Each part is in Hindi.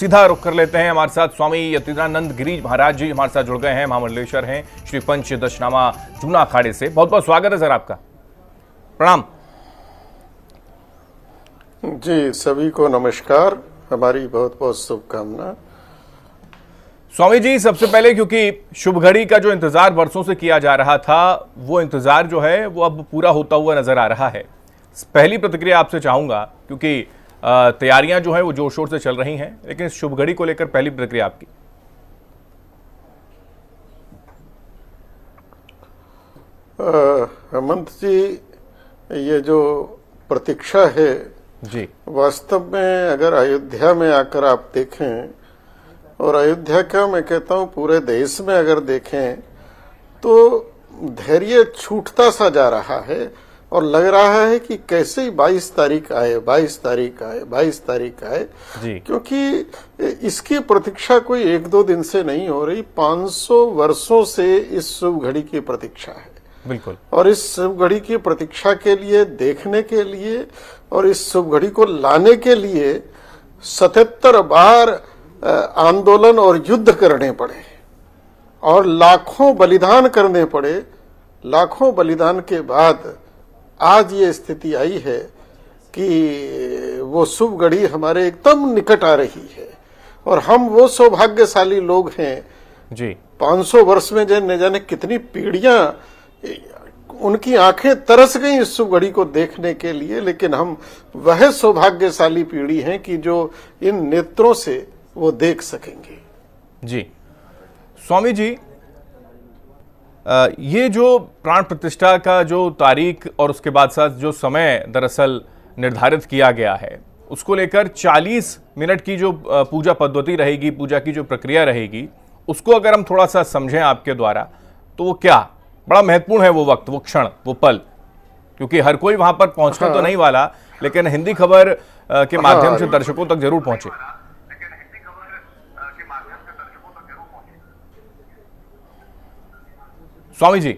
सीधा रुख कर लेते हैं हमारे साथ स्वामी यतीरानंद गिरीज महाराज जी हमारे साथ जुड़ गए हैं महामंडलेश्वर हैं श्री पंच दशनामा जूना अखाड़े से बहुत बहुत स्वागत है सर आपका प्रणाम जी सभी को नमस्कार हमारी बहुत बहुत शुभकामना स्वामी जी सबसे पहले क्योंकि शुभ घड़ी का जो इंतजार वर्षों से किया जा रहा था वो इंतजार जो है वो अब पूरा होता हुआ नजर आ रहा है पहली प्रतिक्रिया आपसे चाहूंगा क्योंकि तैयारियां जो है वो जोर शोर से चल रही हैं लेकिन इस शुभ घड़ी को लेकर पहली प्रक्रिया आपकी हेमंत जी ये जो प्रतीक्षा है जी वास्तव में अगर अयोध्या में आकर आप देखें और अयोध्या का मैं कहता हूँ पूरे देश में अगर देखें तो धैर्य छूटता सा जा रहा है और लग रहा है कि कैसे ही 22 तारीख आए 22 तारीख आए 22 तारीख आए क्योंकि इसकी प्रतीक्षा कोई एक दो दिन से नहीं हो रही 500 वर्षों से इस शुभ घड़ी की प्रतीक्षा है बिल्कुल और इस शुभ घड़ी की प्रतीक्षा के लिए देखने के लिए और इस शुभ घड़ी को लाने के लिए सतहत्तर बार आंदोलन और युद्ध करने पड़े और लाखों बलिदान करने पड़े लाखों बलिदान के बाद आज ये स्थिति आई है कि वो शुभ घड़ी हमारे एकदम निकट आ रही है और हम वो सौभाग्यशाली लोग हैं जी 500 वर्ष में न जाने कितनी पीढ़ियां उनकी आंखें तरस गई इस शुभ घड़ी को देखने के लिए लेकिन हम वह सौभाग्यशाली पीढ़ी हैं कि जो इन नेत्रों से वो देख सकेंगे जी स्वामी जी ये जो प्राण प्रतिष्ठा का जो तारीख और उसके बाद साथ जो समय दरअसल निर्धारित किया गया है उसको लेकर 40 मिनट की जो पूजा पद्धति रहेगी पूजा की जो प्रक्रिया रहेगी उसको अगर हम थोड़ा सा समझें आपके द्वारा तो वो क्या बड़ा महत्वपूर्ण है वो वक्त वो क्षण वो पल क्योंकि हर कोई वहां पर पहुंचना तो हाँ। तो नहीं वाला लेकिन हिंदी खबर के हाँ। माध्यम से दर्शकों तक जरूर पहुंचे स्वामी जी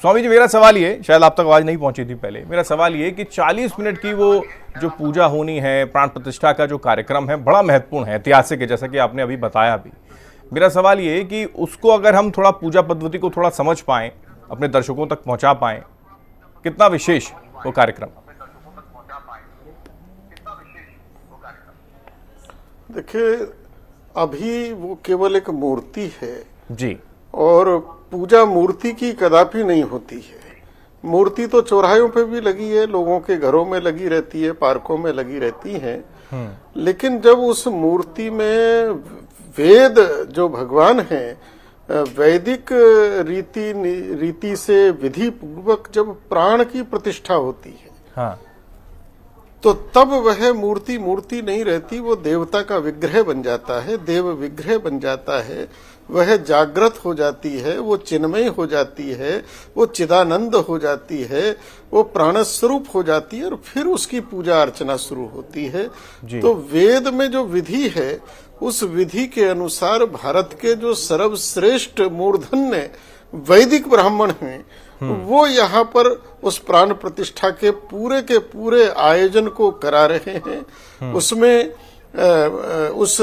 स्वामी जी मेरा सवाल ये शायद आप तक आवाज़ नहीं पहुंची थी पहले मेरा सवाल ये कि 40 मिनट की वो जो पूजा होनी है प्राण प्रतिष्ठा का जो कार्यक्रम है बड़ा महत्वपूर्ण है ऐतिहासिक है जैसा कि आपने अभी बताया भी मेरा सवाल ये कि उसको अगर हम थोड़ा पूजा पद्धति को थोड़ा समझ पाए अपने दर्शकों तक पहुंचा पाए कितना विशेष वो कार्यक्रम देखिए अभी वो केवल एक मूर्ति है जी और पूजा मूर्ति की कदापि नहीं होती है मूर्ति तो चौराहों पे भी लगी है लोगों के घरों में लगी रहती है पार्कों में लगी रहती है हम्म। लेकिन जब उस मूर्ति में वेद जो भगवान है वैदिक रीति रीति से विधि पूर्वक जब प्राण की प्रतिष्ठा होती है हाँ। तो तब वह मूर्ति मूर्ति नहीं रहती वो देवता का विग्रह बन जाता है देव विग्रह बन जाता है वह जागृत हो जाती है वो चिन्मय हो जाती है वो चिदानंद हो जाती है वो प्राण स्वरूप हो जाती है और फिर उसकी पूजा अर्चना शुरू होती है तो वेद में जो विधि है उस विधि के अनुसार भारत के जो सर्वश्रेष्ठ मूर्धन्य वैदिक ब्राह्मण हैं हम्म। वो यहाँ पर उस प्राण प्रतिष्ठा के पूरे के पूरे आयोजन को करा रहे हैं हम्म। उसमें उस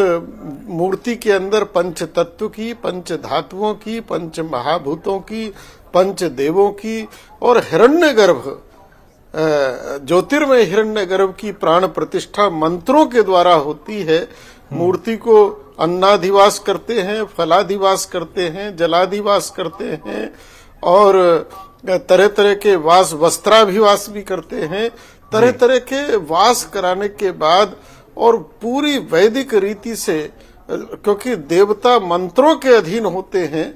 मूर्ति के अंदर पंच तत्व की पंच धातुओं की पंच महाभूतों की पंच देवों की और हिरण्य गर्भ ज्योतिर्मय हिरण्य गर्भ की प्राण प्रतिष्ठा मंत्रों के द्वारा होती है हम्म। मूर्ति को अन्नाधिवास करते हैं फलाधिवास करते हैं जलाधिवास करते हैं और तरह तरह के वास वस्त्राभिवास भी करते हैं तरह तरह के वास कराने के बाद और पूरी वैदिक रीति से क्योंकि देवता मंत्रों के अधीन होते हैं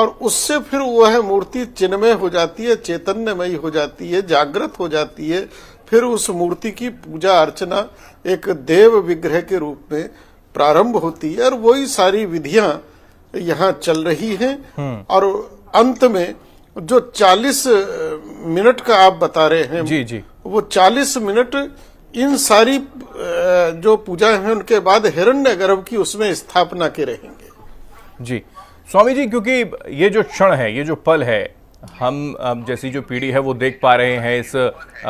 और उससे फिर वह मूर्ति चिन्मय हो जाती है चैतन्यमयी हो जाती है जागृत हो जाती है फिर उस मूर्ति की पूजा अर्चना एक देव विग्रह के रूप में प्रारंभ होती है और वही सारी विधियां यहाँ चल रही हैं हम्म। और अंत में जो 40 मिनट का आप बता रहे हैं जी जी वो 40 मिनट इन सारी जो पूजा हैं उनके बाद हिरण्य गर्भ की उसमें स्थापना के रहेंगे जी स्वामी जी क्योंकि ये जो क्षण है ये जो पल है हम जैसी जो पीढ़ी है वो देख पा रहे हैं इस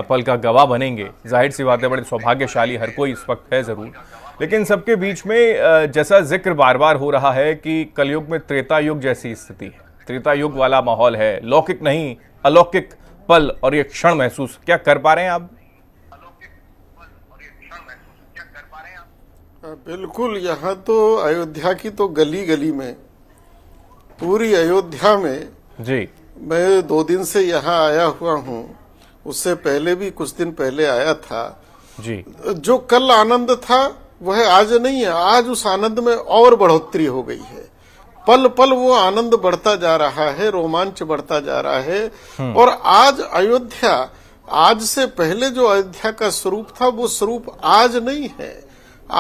पल का गवाह बनेंगे जाहिर सी बात है बड़े सौभाग्यशाली हर कोई इस वक्त है ज़रूर लेकिन सबके बीच में जैसा जिक्र बार बार हो रहा है कि कलयुग में त्रेता युग जैसी स्थिति है त्रेता युग वाला माहौल है लौकिक नहीं अलौकिक पल और ये क्षण महसूस क्या कर पा रहे हैं आप बिल्कुल यहाँ तो अयोध्या की तो गली गली में पूरी अयोध्या में जी मैं दो दिन से यहाँ आया हुआ हूँ उससे पहले भी कुछ दिन पहले आया था जी जो कल आनंद था वह आज नहीं है आज उस आनंद में और बढ़ोतरी हो गई है पल पल वो आनंद बढ़ता जा रहा है रोमांच बढ़ता जा रहा है हम्म। और आज अयोध्या आज से पहले जो अयोध्या का स्वरूप था वो स्वरूप आज नहीं है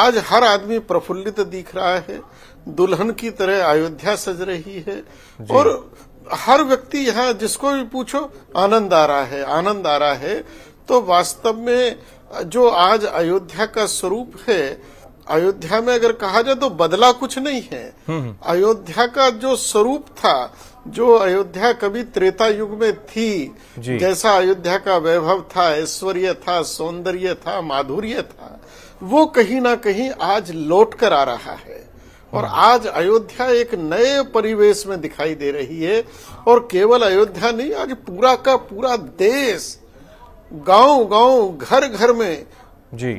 आज हर आदमी प्रफुल्लित दिख रहा है दुल्हन की तरह अयोध्या सज रही है और हर व्यक्ति यहाँ जिसको भी पूछो आनंद आ रहा है आनंद आ रहा है तो वास्तव में जो आज अयोध्या का स्वरूप है अयोध्या में अगर कहा जाए तो बदला कुछ नहीं है हम्म, हम्म। अयोध्या का जो स्वरूप था जो अयोध्या कभी त्रेता युग में थी जैसा अयोध्या का वैभव था ऐश्वर्य था सौंदर्य था माधुर्य था वो कहीं ना कहीं आज लौट कर आ रहा है और हाँ। आज अयोध्या एक नए परिवेश में दिखाई दे रही है और केवल अयोध्या नहीं आज पूरा का पूरा देश गांव गांव घर घर में जी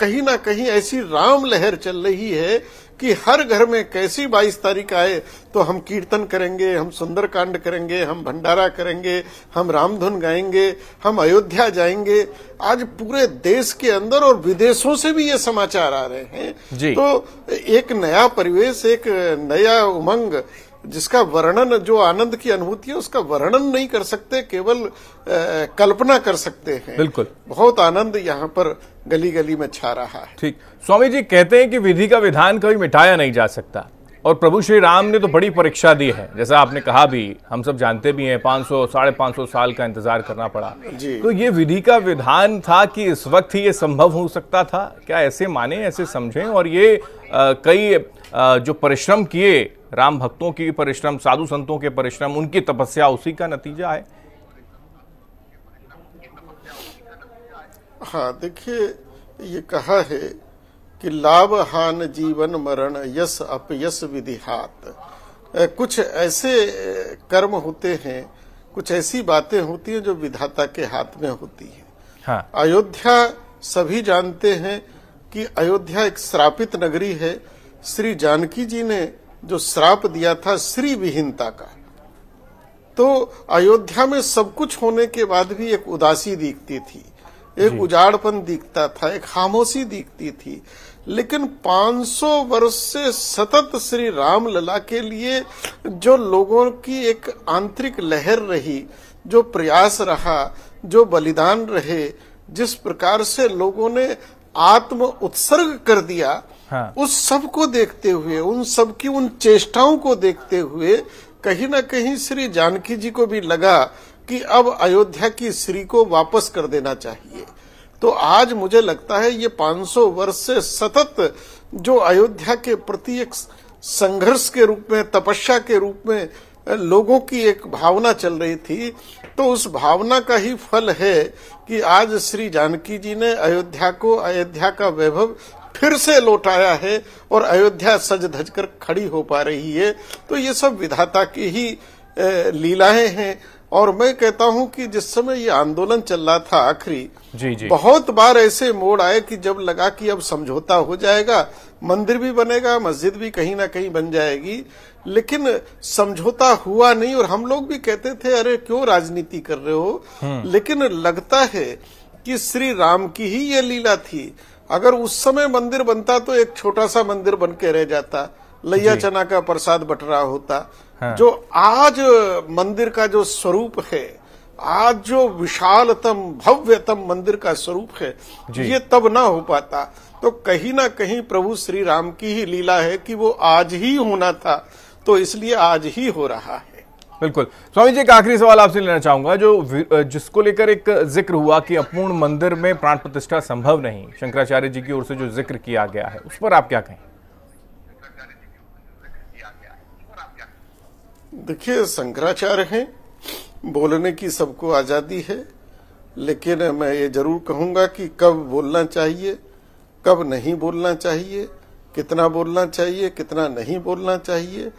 कहीं ना कहीं ऐसी राम लहर चल रही है कि हर घर में कैसी बाईस तारीख आए तो हम कीर्तन करेंगे हम सुंदरकांड करेंगे हम भंडारा करेंगे हम रामधुन गाएंगे हम अयोध्या जाएंगे आज पूरे देश के अंदर और विदेशों से भी ये समाचार आ रहे हैं तो एक नया परिवेश एक नया उमंग जिसका वर्णन जो आनंद की अनुभूति है उसका वर्णन नहीं कर सकते केवल आ, कल्पना कर सकते हैं बिल्कुल बहुत आनंद यहाँ पर गली गली में छा रहा है ठीक स्वामी जी कहते हैं कि विधि का विधान कभी मिटाया नहीं जा सकता और प्रभु श्री राम ने तो बड़ी परीक्षा दी है जैसा आपने कहा भी हम सब जानते भी हैं 500 सौ साढ़े सौ साल का इंतजार करना पड़ा तो ये विधि का विधान था कि इस वक्त ही ये संभव हो सकता था क्या ऐसे माने ऐसे समझें और ये आ, कई आ, जो परिश्रम किए राम भक्तों की परिश्रम साधु संतों के परिश्रम उनकी तपस्या उसी का नतीजा है हाँ देखिए ये कहा है कि लाभ हान जीवन मरण यश अपयस विधिहात कुछ ऐसे कर्म होते हैं कुछ ऐसी बातें होती हैं जो विधाता के हाथ में होती है हाँ। अयोध्या सभी जानते हैं कि अयोध्या एक श्रापित नगरी है श्री जानकी जी ने जो श्राप दिया था श्री विहीनता का तो अयोध्या में सब कुछ होने के बाद भी एक उदासी दिखती थी एक उजाड़पन दिखता था एक खामोशी दिखती थी लेकिन 500 वर्ष से सतत श्री राम लला के लिए जो लोगों की एक आंतरिक लहर रही जो प्रयास रहा जो बलिदान रहे जिस प्रकार से लोगों ने आत्म उत्सर्ग कर दिया हाँ। उस सब को देखते हुए उन सब की उन चेष्टाओं को देखते हुए कहीं ना कहीं श्री जानकी जी को भी लगा कि अब अयोध्या की श्री को वापस कर देना चाहिए तो आज मुझे लगता है ये 500 वर्ष से सतत जो अयोध्या के प्रति एक संघर्ष के रूप में तपस्या के रूप में लोगों की एक भावना चल रही थी तो उस भावना का ही फल है कि आज श्री जानकी जी ने अयोध्या को अयोध्या का वैभव फिर से लौटाया है और अयोध्या सज धज कर खड़ी हो पा रही है तो ये सब विधाता की ही लीलाएं हैं और मैं कहता हूं कि जिस समय ये आंदोलन चल रहा था आखिरी जी जी बहुत बार ऐसे मोड़ आए कि जब लगा कि अब समझौता हो जाएगा मंदिर भी बनेगा मस्जिद भी कहीं ना कहीं बन जाएगी लेकिन समझौता हुआ नहीं और हम लोग भी कहते थे अरे क्यों राजनीति कर रहे हो हम्म। लेकिन लगता है कि श्री राम की ही ये लीला थी अगर उस समय मंदिर बनता तो एक छोटा सा मंदिर बन के रह जाता लैया चना का प्रसाद बट रहा होता हाँ। जो आज मंदिर का जो स्वरूप है आज जो विशालतम भव्यतम मंदिर का स्वरूप है ये तब ना हो पाता तो कहीं ना कहीं प्रभु श्री राम की ही लीला है कि वो आज ही होना था तो इसलिए आज ही हो रहा है बिल्कुल स्वामी जी एक आखिरी सवाल आपसे लेना चाहूंगा जो जिसको लेकर एक जिक्र हुआ कि अपूर्ण मंदिर में प्राण प्रतिष्ठा संभव नहीं शंकराचार्य जी की ओर से जो जिक्र किया गया है उस पर आप क्या कहें देखिए शंकराचार्य हैं बोलने की सबको आज़ादी है लेकिन मैं ये जरूर कहूंगा कि कब बोलना चाहिए कब नहीं बोलना चाहिए कितना बोलना चाहिए कितना नहीं बोलना चाहिए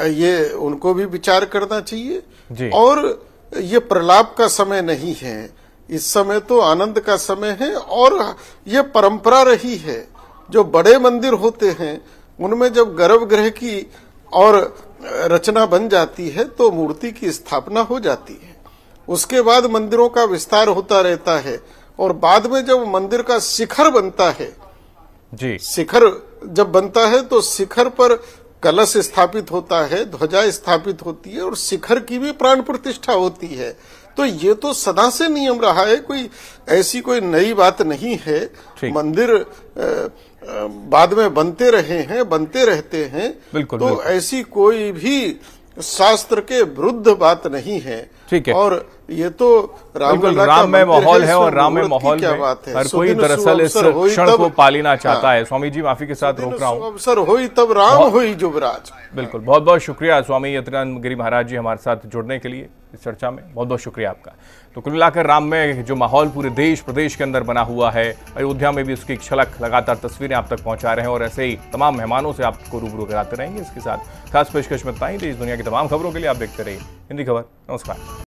ये उनको भी विचार करना चाहिए और ये प्रलाप का समय नहीं है इस समय तो आनंद का समय है और ये परंपरा रही है जो बड़े मंदिर होते हैं उनमें जब गर्भगृह की और रचना बन जाती है तो मूर्ति की स्थापना हो जाती है उसके बाद मंदिरों का विस्तार होता रहता है और बाद में जब मंदिर का शिखर बनता है जी शिखर जब बनता है तो शिखर पर कलश स्थापित होता है ध्वजा स्थापित होती है और शिखर की भी प्राण प्रतिष्ठा होती है तो ये तो सदा से नियम रहा है कोई ऐसी कोई नई बात नहीं है मंदिर बाद में बनते रहे हैं बनते रहते हैं बिल्कुल, तो बिल्कुल। ऐसी कोई भी शास्त्र के विरुद्ध बात नहीं है ठीक है और ये तो राम राम में माहौल है और राम में माहौल है हर कोई दरअसल इस क्षण को पालीना हाँ। चाहता है स्वामी जी माफी के साथ रोक रहा हूँ अवसर हो तब राम हो जुबराज बिल्कुल बहुत बहुत शुक्रिया स्वामी यतनान गिरी महाराज जी हमारे साथ जुड़ने के लिए इस चर्चा में बहुत बहुत शुक्रिया आपका तो कुल मिलाकर राम में जो माहौल पूरे देश प्रदेश के अंदर बना हुआ है अयोध्या में भी उसकी छलक लगातार तस्वीरें आप तक पहुंचा रहे हैं और ऐसे ही तमाम मेहमानों से आपको रूबरू कराते रहेंगे इसके साथ खास पेशकश में बताएंगे देश दुनिया की तमाम खबरों के लिए आप देखते रहिए हिंदी खबर नमस्कार